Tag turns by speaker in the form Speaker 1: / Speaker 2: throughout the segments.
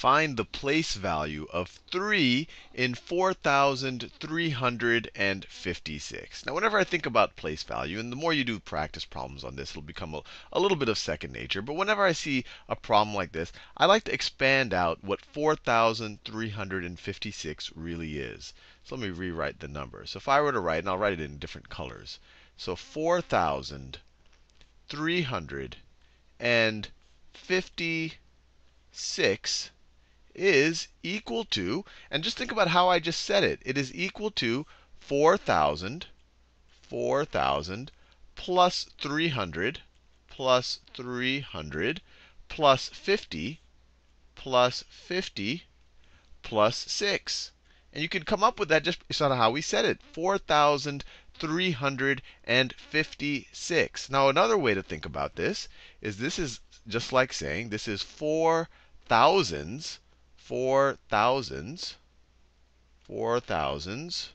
Speaker 1: Find the place value of 3 in 4,356. Now, whenever I think about place value, and the more you do practice problems on this, it'll become a, a little bit of second nature. But whenever I see a problem like this, I like to expand out what 4,356 really is. So let me rewrite the number. So if I were to write, and I'll write it in different colors. So 4,356 is equal to, and just think about how I just said it. It is equal to 4,000, 4,000 plus 300, plus 300, plus 50, plus 50, plus 6. And you can come up with that just based on how we said it 4,356. Now, another way to think about this is this is just like saying this is 4 thousands Four thousands, four thousands,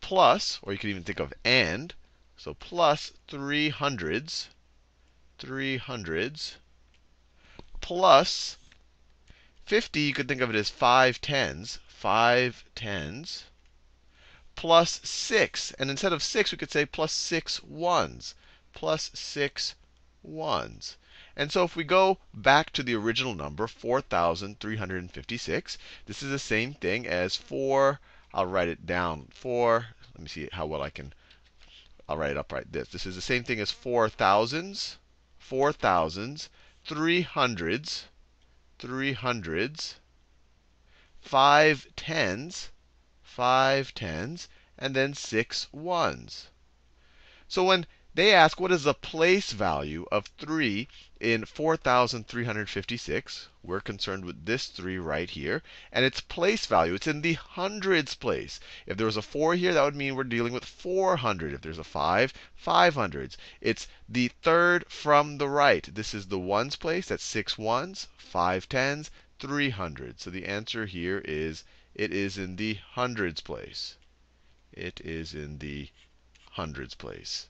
Speaker 1: plus, or you could even think of and, so plus three hundredths, three hundredths plus 50, you could think of it as five tens, five tens plus six. And instead of six, we could say plus six ones, plus six ones. And so if we go back to the original number, 4,356, this is the same thing as 4, I'll write it down, 4, let me see how well I can, I'll write it up this. This is the same thing as 4 thousands, 4 thousands, 3 hundreds, 3 hundreds, 5 tens, 5 tens, and then 6 ones. So when they ask what is the place value of 3 in 4,356. We're concerned with this 3 right here. And its place value, it's in the hundreds place. If there was a 4 here, that would mean we're dealing with 400. If there's a 5, 500s. It's the third from the right. This is the ones place. That's 6 ones, 5 tens, 300. So the answer here is it is in the hundreds place. It is in the hundreds place.